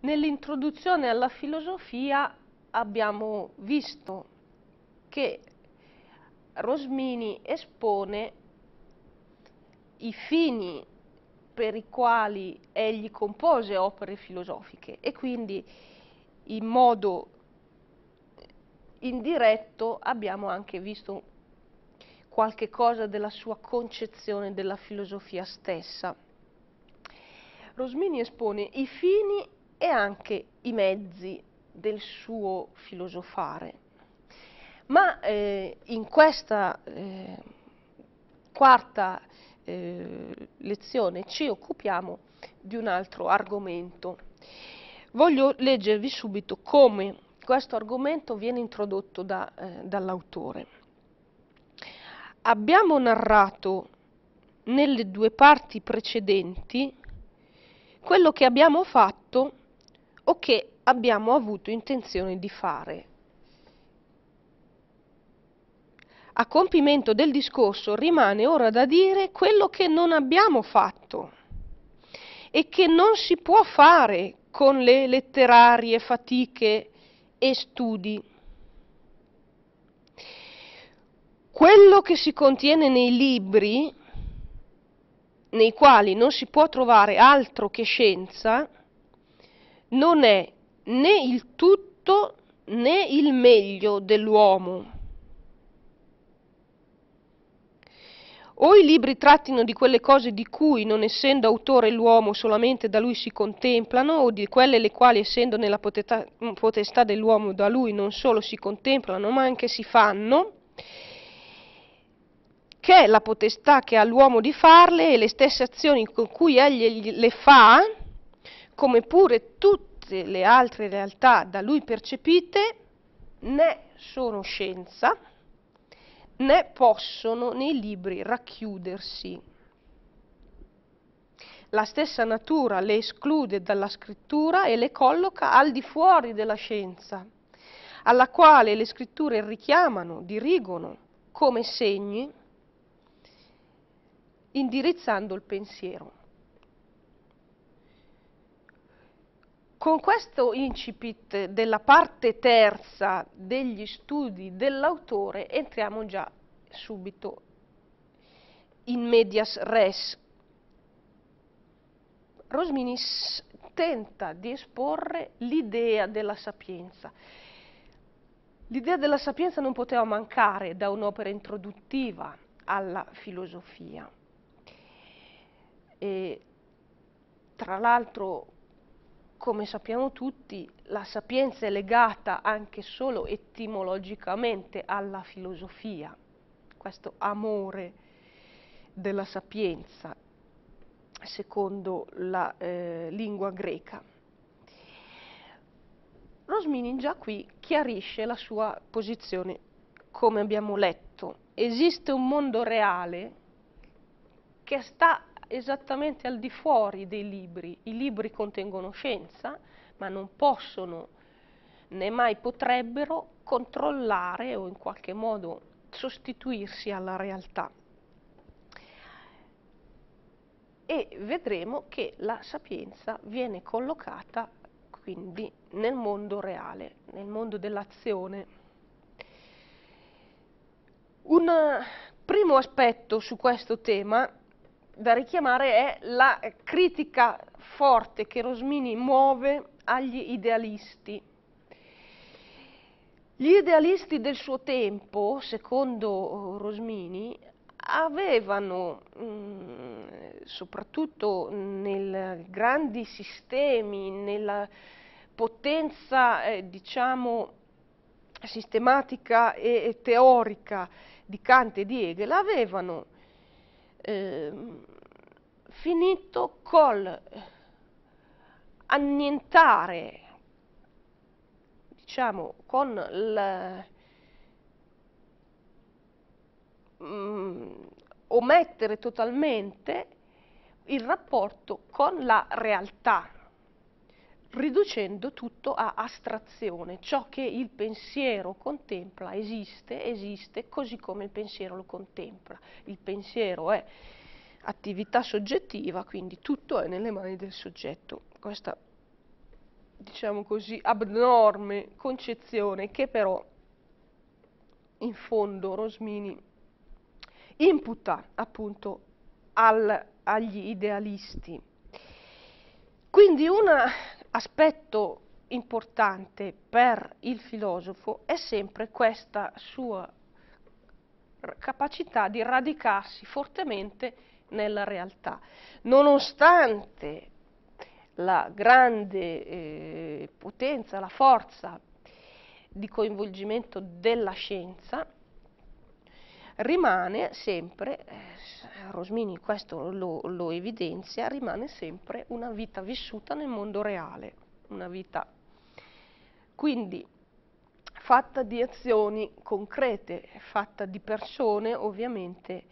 Nell'introduzione alla filosofia abbiamo visto che Rosmini espone i fini per i quali egli compose opere filosofiche e quindi in modo indiretto abbiamo anche visto qualche cosa della sua concezione della filosofia stessa. Rosmini espone i fini e anche i mezzi del suo filosofare. Ma eh, in questa eh, quarta eh, lezione ci occupiamo di un altro argomento. Voglio leggervi subito come questo argomento viene introdotto da, eh, dall'autore. Abbiamo narrato nelle due parti precedenti quello che abbiamo fatto o che abbiamo avuto intenzione di fare. A compimento del discorso rimane ora da dire quello che non abbiamo fatto e che non si può fare con le letterarie fatiche e studi. Quello che si contiene nei libri, nei quali non si può trovare altro che scienza, non è né il tutto né il meglio dell'uomo. O i libri trattino di quelle cose di cui, non essendo autore l'uomo, solamente da lui si contemplano, o di quelle le quali, essendo nella potestà dell'uomo, da lui non solo si contemplano, ma anche si fanno, che è la potestà che ha l'uomo di farle e le stesse azioni con cui egli le fa, come pure tutte le altre realtà da lui percepite, né sono scienza, né possono nei libri racchiudersi. La stessa natura le esclude dalla scrittura e le colloca al di fuori della scienza, alla quale le scritture richiamano, dirigono come segni, indirizzando il pensiero. Con questo incipit della parte terza degli studi dell'autore entriamo già subito in medias res. Rosminis tenta di esporre l'idea della sapienza. L'idea della sapienza non poteva mancare da un'opera introduttiva alla filosofia. E, tra l'altro come sappiamo tutti, la sapienza è legata anche solo etimologicamente alla filosofia, questo amore della sapienza, secondo la eh, lingua greca. Rosminin già qui chiarisce la sua posizione, come abbiamo letto. Esiste un mondo reale che sta esattamente al di fuori dei libri. I libri contengono scienza, ma non possono né mai potrebbero controllare o in qualche modo sostituirsi alla realtà. E vedremo che la sapienza viene collocata quindi nel mondo reale, nel mondo dell'azione. Un eh, primo aspetto su questo tema da richiamare è la critica forte che Rosmini muove agli idealisti. Gli idealisti del suo tempo, secondo eh, Rosmini, avevano, mm, soprattutto nei grandi sistemi, nella potenza, eh, diciamo, sistematica e, e teorica di Kant e di Hegel, avevano eh, finito col annientare, diciamo, con il mm, omettere totalmente il rapporto con la realtà riducendo tutto a astrazione, ciò che il pensiero contempla esiste, esiste così come il pensiero lo contempla. Il pensiero è attività soggettiva, quindi tutto è nelle mani del soggetto. Questa, diciamo così, abnorme concezione che però in fondo Rosmini imputa appunto al, agli idealisti. Quindi una aspetto importante per il filosofo è sempre questa sua capacità di radicarsi fortemente nella realtà. Nonostante la grande eh, potenza, la forza di coinvolgimento della scienza, rimane sempre, eh, Rosmini questo lo, lo evidenzia, rimane sempre una vita vissuta nel mondo reale, una vita quindi fatta di azioni concrete, fatta di persone ovviamente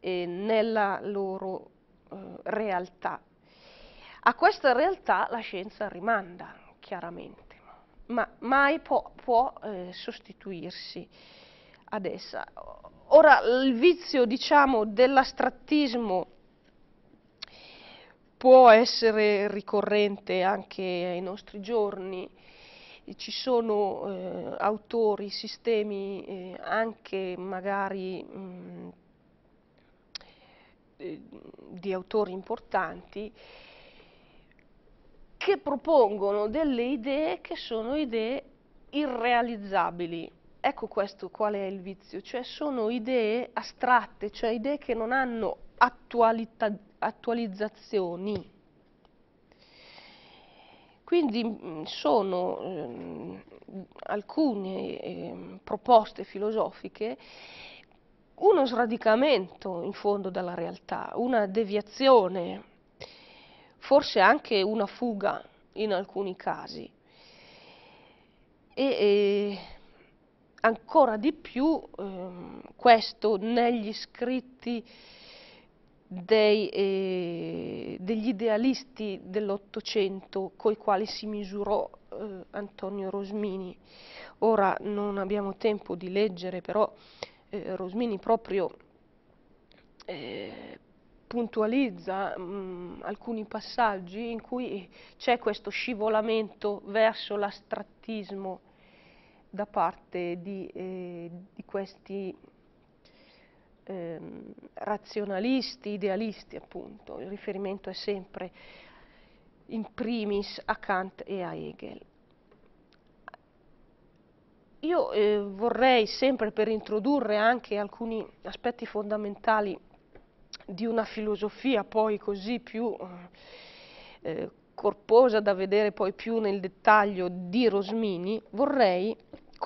eh, nella loro eh, realtà. A questa realtà la scienza rimanda chiaramente, ma mai può, può eh, sostituirsi ad essa. Ora il vizio diciamo, dell'astrattismo può essere ricorrente anche ai nostri giorni, ci sono eh, autori, sistemi eh, anche magari mh, mm, eh, di autori importanti che propongono delle idee che sono idee irrealizzabili Ecco questo qual è il vizio, cioè sono idee astratte, cioè idee che non hanno attualizzazioni. Quindi mm, sono mh, ehm, alcune eh, proposte filosofiche uno sradicamento in fondo dalla realtà, una deviazione, forse anche una fuga in alcuni casi. E, e ancora di più ehm, questo negli scritti dei, eh, degli idealisti dell'Ottocento coi quali si misurò eh, Antonio Rosmini. Ora non abbiamo tempo di leggere, però eh, Rosmini proprio eh, puntualizza mh, mm, alcuni passaggi in cui c'è questo scivolamento verso l'astrattismo da parte di, eh, di questi eh, razionalisti, idealisti appunto, il riferimento è sempre in primis a Kant e a Hegel. Io eh, vorrei sempre per introdurre anche alcuni aspetti fondamentali di una filosofia poi così più eh, corposa da vedere poi più nel dettaglio di Rosmini, vorrei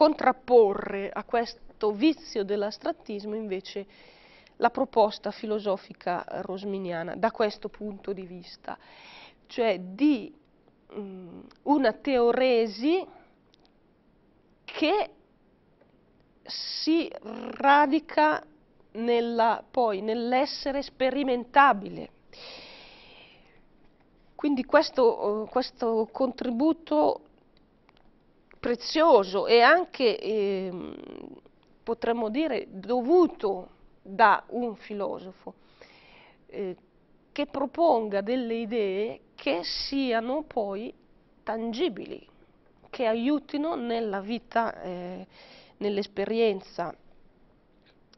contrapporre a questo vizio dell'astrattismo invece la proposta filosofica rosminiana da questo punto di vista, cioè di um, una teoresi che si radica nella, poi nell'essere sperimentabile. Quindi questo, questo contributo prezioso e anche, eh, potremmo dire, dovuto da un filosofo, eh, che proponga delle idee che siano poi tangibili, che aiutino nella vita, eh, nell'esperienza,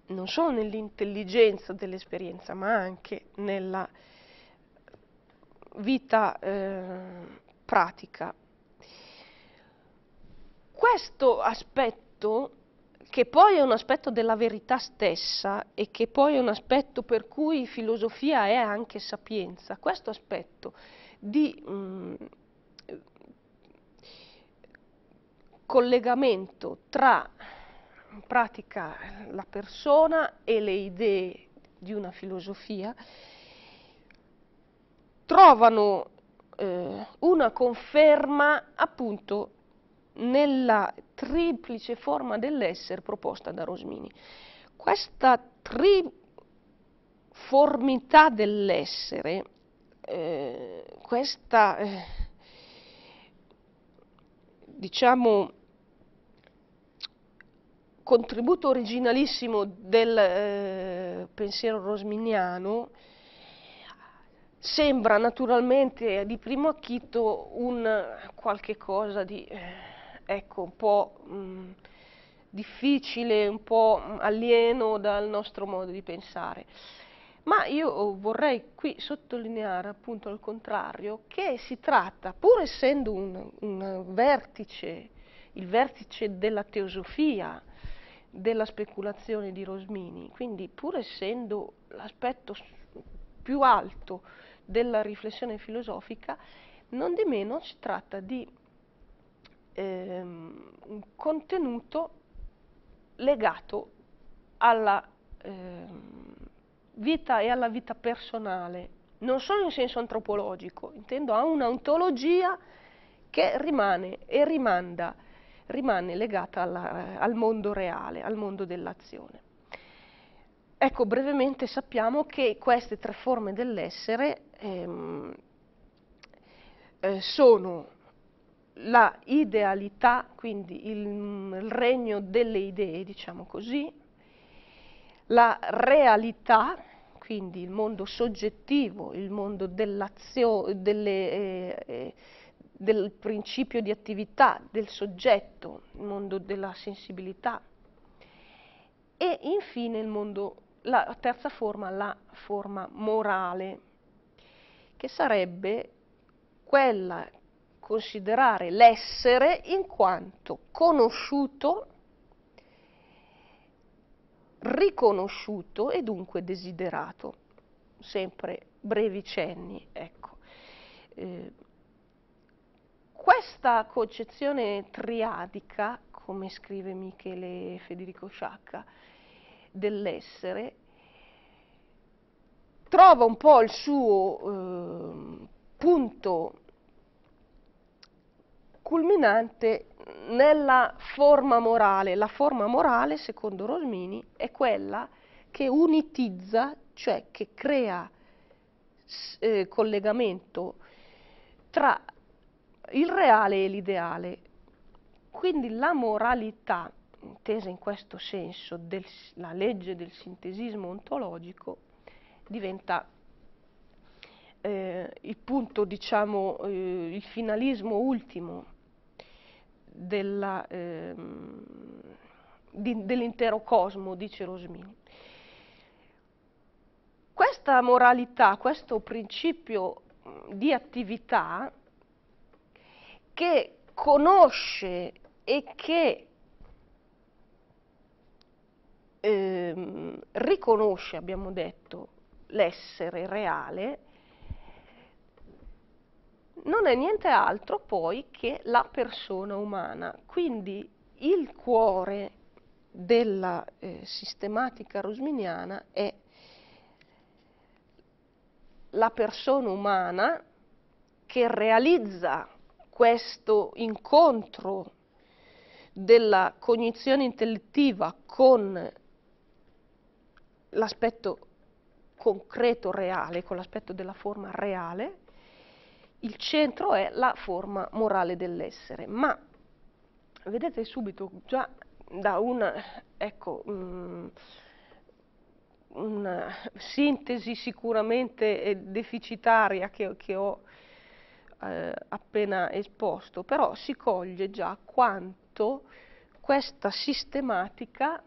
non solo nell'intelligenza dell'esperienza, ma anche nella vita eh, pratica questo aspetto, che poi è un aspetto della verità stessa e che poi è un aspetto per cui filosofia è anche sapienza, questo aspetto di mh, mm, collegamento tra in pratica la persona e le idee di una filosofia trovano eh, una conferma appunto nella triplice forma dell'essere proposta da Rosmini. Questa triformità dell'essere, eh, questa, eh, diciamo, contributo originalissimo del eh, pensiero rosminiano, sembra naturalmente di primo acchito un qualche cosa di eh, ecco, un po' mh, mm, difficile, un po' mm, alieno dal nostro modo di pensare. Ma io vorrei qui sottolineare appunto al contrario che si tratta, pur essendo un, un vertice, il vertice della teosofia, della speculazione di Rosmini, quindi pur essendo l'aspetto più alto della riflessione filosofica, non di meno si tratta di ehm, un contenuto legato alla ehm, vita e alla vita personale, non solo in senso antropologico, intendo a un'ontologia che rimane e rimanda, rimane legata alla, al mondo reale, al mondo dell'azione. Ecco, brevemente sappiamo che queste tre forme dell'essere ehm, eh, sono la idealità, quindi il, il regno delle idee, diciamo così, la realtà, quindi il mondo soggettivo, il mondo delle, eh, eh, del principio di attività, del soggetto, il mondo della sensibilità e infine mondo, la terza forma, la forma morale, che sarebbe quella considerare l'essere in quanto conosciuto, riconosciuto e dunque desiderato. Sempre brevi cenni, ecco. Eh, questa concezione triadica, come scrive Michele Federico Sciacca, dell'essere, trova un po' il suo eh, punto culminante nella forma morale. La forma morale, secondo Rosmini, è quella che unitizza, cioè che crea eh, collegamento tra il reale e l'ideale. Quindi la moralità, intesa in questo senso, della legge del sintesismo ontologico, diventa eh, il punto, diciamo, eh, il finalismo ultimo Ehm, dell'intero cosmo, dice Rosmini. Questa moralità, questo principio di attività che conosce e che ehm, riconosce, abbiamo detto, l'essere reale, non è niente altro poi che la persona umana, quindi il cuore della eh, sistematica rosminiana è la persona umana che realizza questo incontro della cognizione intellettiva con l'aspetto concreto reale, con l'aspetto della forma reale, il centro è la forma morale dell'essere, ma vedete subito già da una, ecco, mh, mm, una sintesi sicuramente eh, deficitaria che, che ho eh, appena esposto, però si coglie già quanto questa sistematica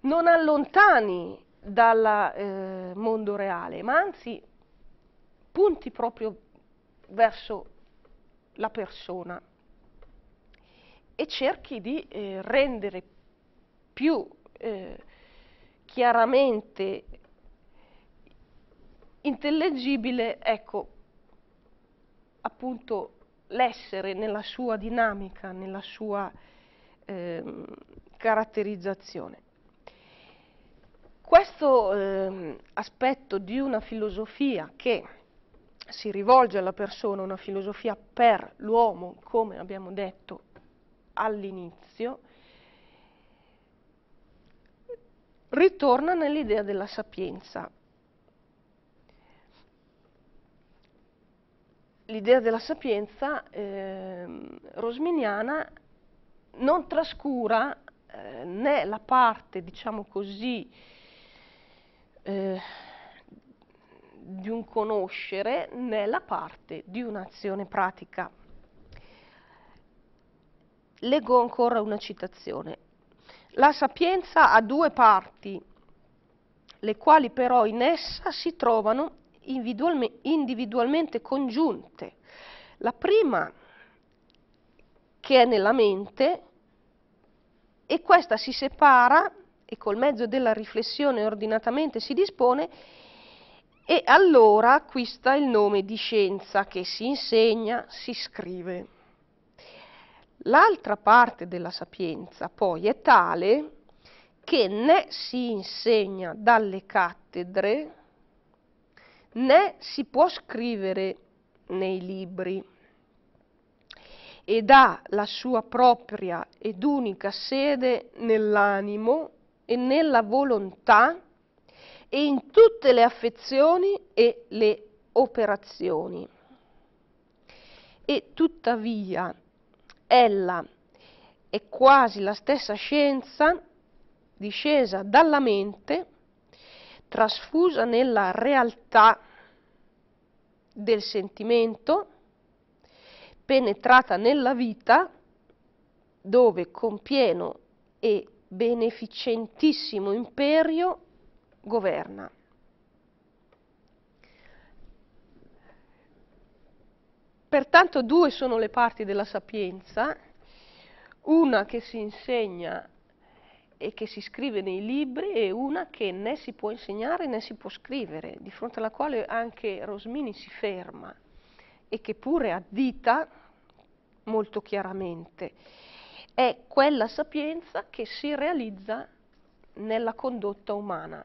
non allontani dal eh, mondo reale, ma anzi punti proprio verso la persona e cerchi di eh, rendere più eh, chiaramente intellegibile, ecco, appunto l'essere nella sua dinamica, nella sua eh, caratterizzazione. Questo ehm, aspetto di una filosofia che si rivolge alla persona una filosofia per l'uomo, come abbiamo detto all'inizio, ritorna nell'idea della sapienza. L'idea della sapienza eh, rosminiana non trascura eh, né la parte, diciamo così, eh, di un conoscere nella parte di un'azione pratica. Leggo ancora una citazione. La sapienza ha due parti, le quali però in essa si trovano individualmente congiunte. La prima che è nella mente e questa si separa e col mezzo della riflessione ordinatamente si dispone e allora acquista il nome di scienza che si insegna, si scrive. L'altra parte della sapienza poi è tale che né si insegna dalle cattedre né si può scrivere nei libri ed ha la sua propria ed unica sede nell'animo e nella volontà e in tutte le affezioni e le operazioni. E tuttavia ella è quasi la stessa scienza discesa dalla mente, trasfusa nella realtà del sentimento, penetrata nella vita, dove con pieno e beneficentissimo imperio governa. Pertanto due sono le parti della sapienza, una che si insegna e che si scrive nei libri e una che né si può insegnare né si può scrivere, di fronte alla quale anche Rosmini si ferma e che pure addita molto chiaramente. È quella sapienza che si realizza nella condotta umana,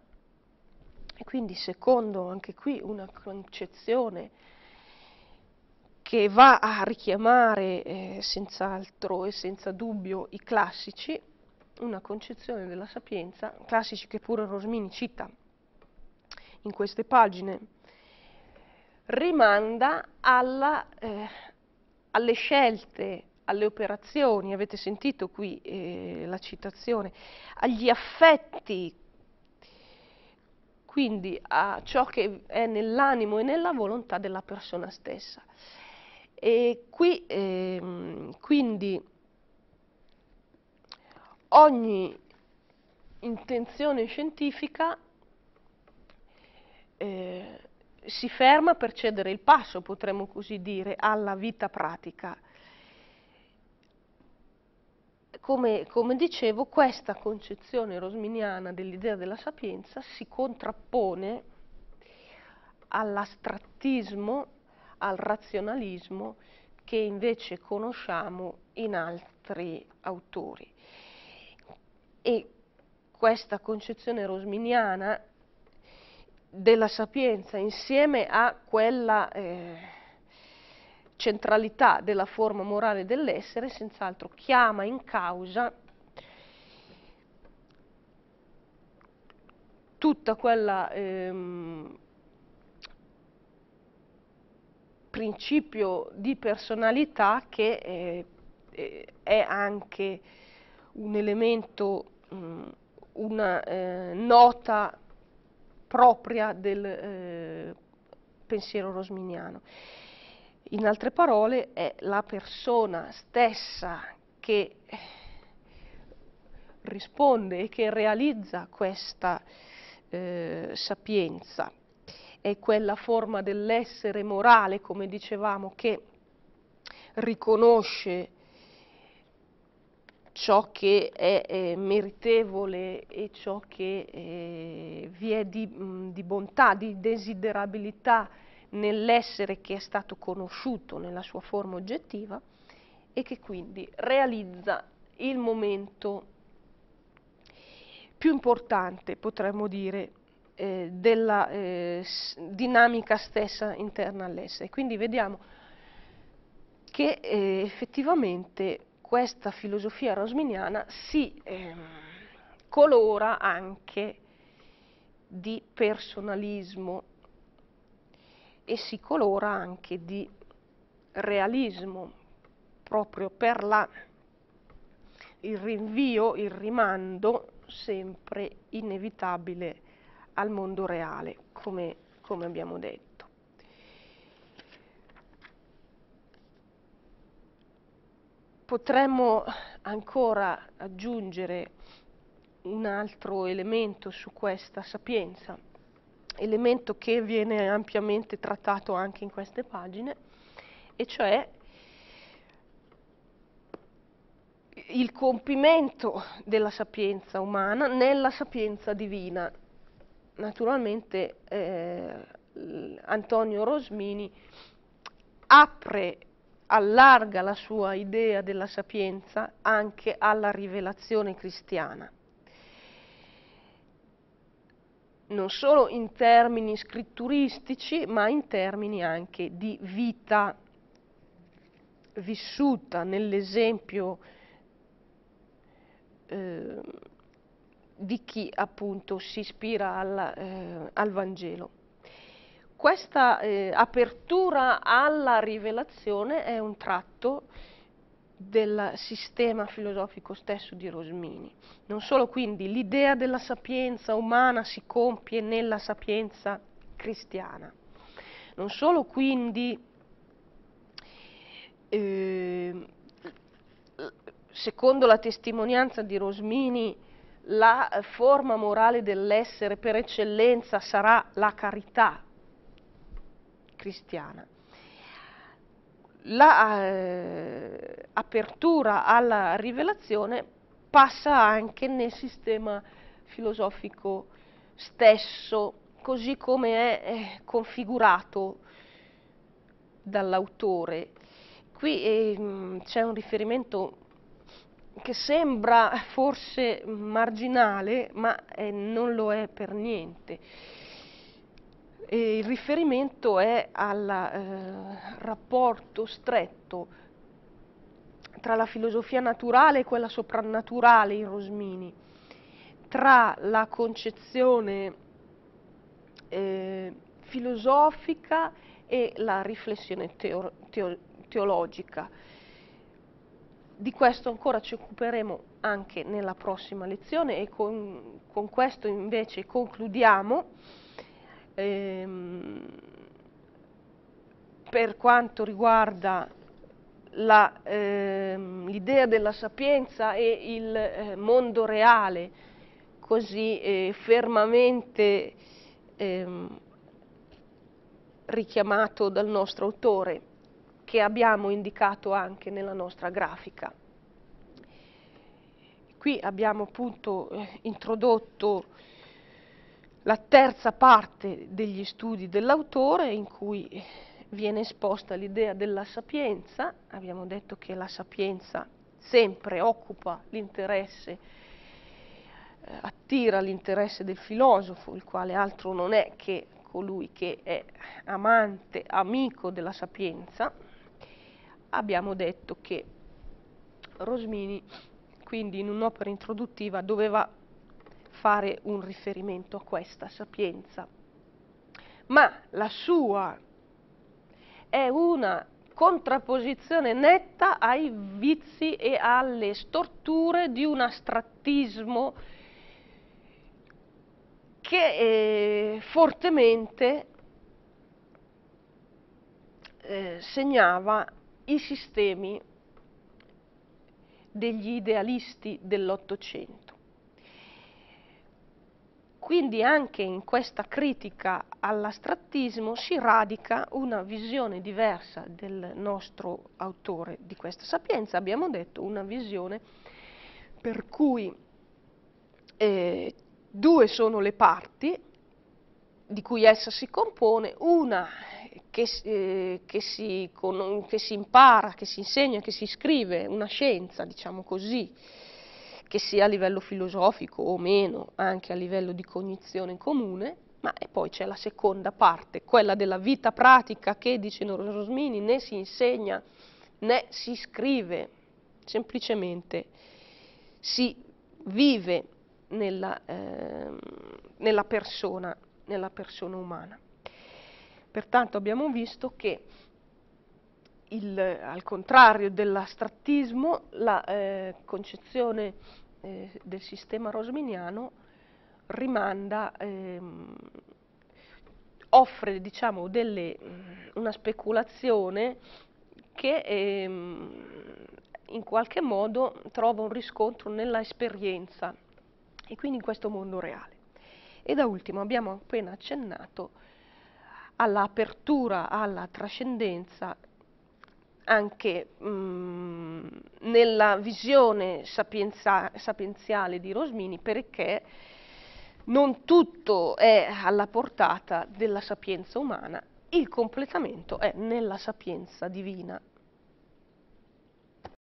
e quindi secondo anche qui una concezione che va a richiamare eh, senz'altro e senza dubbio i classici, una concezione della sapienza, classici che pure Rosmini cita in queste pagine, rimanda alla, eh, alle scelte, alle operazioni, avete sentito qui eh, la citazione, agli affetti quindi a ciò che è nell'animo e nella volontà della persona stessa. E qui ehm, quindi ogni intenzione scientifica eh, si ferma per cedere il passo, potremmo così dire, alla vita pratica come, come dicevo, questa concezione rosminiana dell'idea della sapienza si contrappone all'astrattismo, al razionalismo che invece conosciamo in altri autori. E questa concezione rosminiana della sapienza insieme a quella eh, centralità della forma morale dell'essere, senz'altro chiama in causa tutta quella ehm, principio di personalità che eh, è anche un elemento, mh, una eh, nota propria del eh, pensiero rosminiano. In altre parole è la persona stessa che eh, risponde e che realizza questa eh, sapienza. È quella forma dell'essere morale, come dicevamo, che riconosce ciò che è, è meritevole e ciò che eh, vi è di, di bontà, di desiderabilità nell'essere che è stato conosciuto nella sua forma oggettiva e che quindi realizza il momento più importante, potremmo dire, eh, della eh, dinamica stessa interna all'essere. Quindi vediamo che eh, effettivamente questa filosofia rosminiana si ehm, colora anche di personalismo e si colora anche di realismo proprio per la, il rinvio, il rimando sempre inevitabile al mondo reale, come, come abbiamo detto. Potremmo ancora aggiungere un altro elemento su questa sapienza, elemento che viene ampiamente trattato anche in queste pagine, e cioè il compimento della sapienza umana nella sapienza divina. Naturalmente eh, Antonio Rosmini apre, allarga la sua idea della sapienza anche alla rivelazione cristiana. non solo in termini scritturistici, ma in termini anche di vita vissuta nell'esempio ehm, di chi appunto si ispira alla, eh, al Vangelo. Questa eh, apertura alla rivelazione è un tratto del sistema filosofico stesso di Rosmini. Non solo quindi l'idea della sapienza umana si compie nella sapienza cristiana, non solo quindi eh, secondo la testimonianza di Rosmini la forma morale dell'essere per eccellenza sarà la carità cristiana, l'apertura la, eh, alla rivelazione passa anche nel sistema filosofico stesso, così come è, è configurato dall'autore. Qui eh, c'è un riferimento che sembra forse marginale, ma eh, non lo è per niente. E il riferimento è al eh, rapporto stretto tra la filosofia naturale e quella soprannaturale in Rosmini, tra la concezione eh, filosofica e la riflessione teo teo teologica. Di questo ancora ci occuperemo anche nella prossima lezione e con, con questo invece concludiamo ehm, per quanto riguarda ehm, l'idea ehm, della sapienza e il eh, mondo reale così eh, fermamente ehm, richiamato dal nostro autore che abbiamo indicato anche nella nostra grafica. Qui abbiamo appunto eh, introdotto la terza parte degli studi dell'autore in cui viene esposta l'idea della sapienza, abbiamo detto che la sapienza sempre occupa l'interesse, eh, attira l'interesse del filosofo, il quale altro non è che colui che è amante, amico della sapienza, abbiamo detto che Rosmini, quindi in un'opera introduttiva, doveva fare un riferimento a questa sapienza, ma la sua è una contrapposizione netta ai vizi e alle storture di un astrattismo che eh, fortemente eh, segnava i sistemi degli idealisti dell'Ottocento. Quindi anche in questa critica all'astrattismo si radica una visione diversa del nostro autore di questa sapienza, abbiamo detto una visione per cui eh, due sono le parti di cui essa si compone, una che, eh, che, si, con, che si impara, che si insegna, che si scrive, una scienza, diciamo così, che sia a livello filosofico o meno, anche a livello di cognizione comune, ma poi c'è la seconda parte, quella della vita pratica che, dice Rosmini, né si insegna né si scrive, semplicemente si vive nella, eh, nella, persona, nella persona umana. Pertanto abbiamo visto che il, al contrario dell'astrattismo, la eh, concezione eh, del sistema rosminiano rimanda, ehm, offre diciamo, delle, mm, una speculazione che ehm, in qualche modo trova un riscontro nella esperienza e quindi in questo mondo reale. E da ultimo abbiamo appena accennato all'apertura alla trascendenza anche mh, mm, nella visione sapienza, sapienziale di Rosmini perché non tutto è alla portata della sapienza umana, il completamento è nella sapienza divina